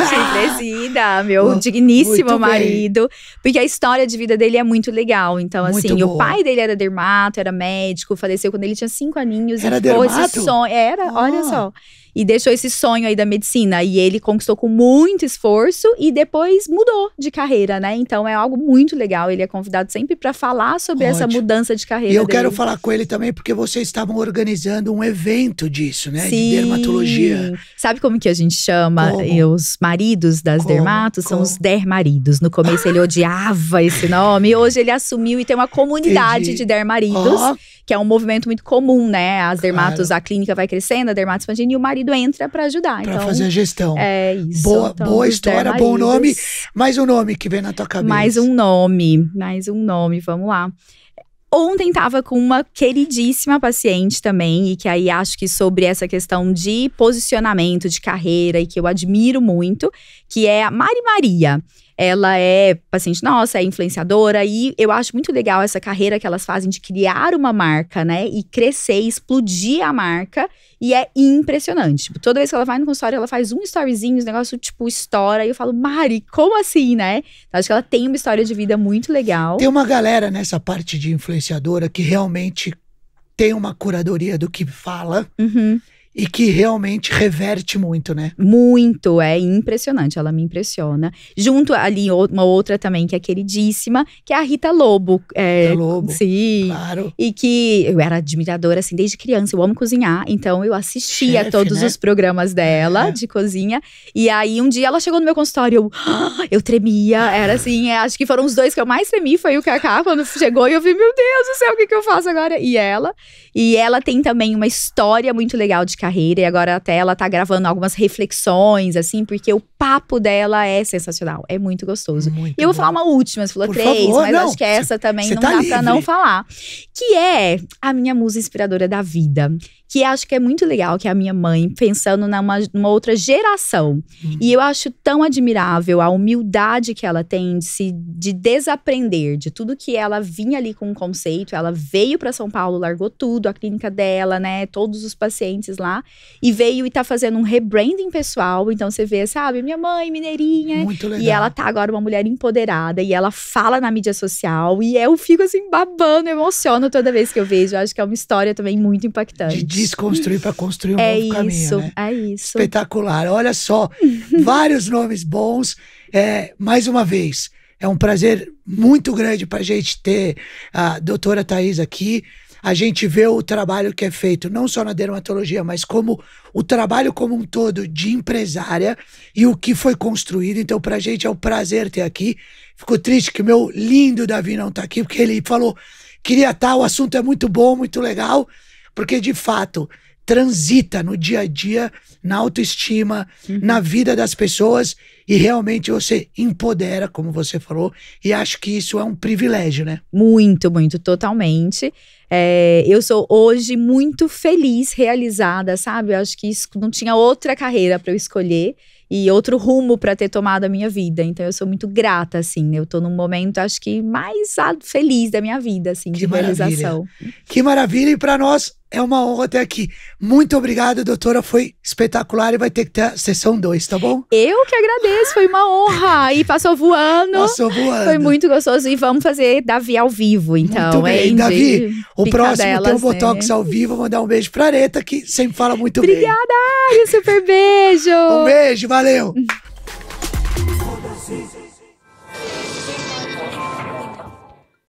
Speaker 2: presida, meu oh, digníssimo marido. Bem. Porque a história de vida dele é muito legal. Então, muito assim, boa. o pai dele era dermato, era médico, faleceu quando ele tinha cinco aninhos. Era e dermato? Sonho, era, ah. olha só e deixou esse sonho aí da medicina. E ele conquistou com muito esforço e depois mudou de carreira, né? Então é algo muito legal. Ele é convidado sempre para falar sobre Ótimo. essa mudança de carreira. E eu dele. quero falar com
Speaker 1: ele também, porque vocês estavam organizando organizando um evento disso, né? Sim. De dermatologia.
Speaker 2: Sabe como que a gente chama os maridos das como? dermatos? Como? São os dermaridos. No começo ele odiava esse nome, hoje ele assumiu e tem uma comunidade Entendi. de dermaridos. Oh. Que é um movimento muito comum, né? As dermatos, claro. a clínica vai crescendo, a dermatos expandindo e o marido entra para ajudar. Pra então, fazer a gestão. É isso. Boa, então, boa história, bom nome.
Speaker 1: Mais um nome que vem na tua
Speaker 2: cabeça. Mais um nome, mais um nome, vamos lá. Ontem estava com uma queridíssima paciente também, e que aí acho que sobre essa questão de posicionamento, de carreira, e que eu admiro muito, que é a Mari Maria ela é paciente nossa, é influenciadora e eu acho muito legal essa carreira que elas fazem de criar uma marca, né? E crescer, explodir a marca e é impressionante. Tipo, toda vez que ela vai no consultório, ela faz um storyzinho, os negócio tipo estoura e eu falo, Mari, como assim, né? Então, acho que ela tem uma história de vida muito legal. Tem
Speaker 1: uma galera nessa parte de influenciadora que realmente tem uma curadoria do que fala. Uhum e que realmente reverte
Speaker 2: muito, né? Muito, é impressionante, ela me impressiona. Junto ali, uma outra também que é queridíssima, que é a Rita Lobo. É, Rita Lobo. Sim. Claro. E que eu era admiradora, assim, desde criança. Eu amo cozinhar, então eu assistia Chef, todos né? os programas dela é. de cozinha. E aí, um dia ela chegou no meu consultório, eu, ah, eu tremia. Era assim, é, acho que foram os dois que eu mais tremi, foi o Cacá, quando chegou. E eu vi, meu Deus do céu, o que, que eu faço agora? E ela. E ela tem também uma história muito legal de carreira e agora até ela tá gravando algumas reflexões, assim, porque o papo dela é sensacional. É muito gostoso. Muito e eu vou bom. falar uma última, você falou Por três, favor, mas não. acho que essa também cê não tá dá livre. pra não falar. Que é a minha musa inspiradora da vida. Que acho que é muito legal, que é a minha mãe, pensando numa, numa outra geração. Hum. E eu acho tão admirável a humildade que ela tem de se de desaprender de tudo que ela vinha ali com o um conceito. Ela veio para São Paulo, largou tudo, a clínica dela, né? Todos os pacientes lá. E veio e tá fazendo um rebranding pessoal. Então você vê, sabe, minha mãe, mineirinha. Muito legal. E ela tá agora uma mulher empoderada e ela fala na mídia social. E eu fico assim, babando, emociono toda vez que eu vejo. Eu acho
Speaker 1: que é uma história também muito impactante. De desconstruir para construir um é novo isso, caminho. Né? É isso. Espetacular. Olha só, vários nomes bons. É, mais uma vez, é um prazer muito grande para a gente ter a doutora Thais aqui a gente vê o trabalho que é feito, não só na dermatologia, mas como o trabalho como um todo de empresária e o que foi construído. Então, pra gente é um prazer ter aqui. Ficou triste que o meu lindo Davi não tá aqui, porque ele falou: queria estar, tá, o assunto é muito bom, muito legal, porque de fato transita no dia a dia, na autoestima, uhum. na vida das pessoas e realmente você empodera, como você falou, e acho que isso é um privilégio, né? Muito, muito, totalmente. É,
Speaker 2: eu sou hoje muito feliz, realizada, sabe? Eu acho que isso, não tinha outra carreira para eu escolher e outro rumo para ter tomado a minha vida. Então eu sou muito grata, assim. Eu tô num momento, acho que mais feliz da minha vida, assim, que de maravilha. realização.
Speaker 1: Que maravilha! E para nós, é uma honra ter aqui. Muito obrigado, doutora. Foi espetacular e vai ter que ter a sessão 2, tá bom?
Speaker 2: Eu que agradeço, foi uma honra. E passou voando. Passou voando. Foi muito gostoso. E vamos fazer Davi ao vivo, então. Muito bem, Davi. O próximo tem o né?
Speaker 1: Botox né? ao vivo. Vou Mandar um beijo pra Areta, que sempre fala muito Obrigada, bem. Obrigada, super beijo. Um beijo, valeu.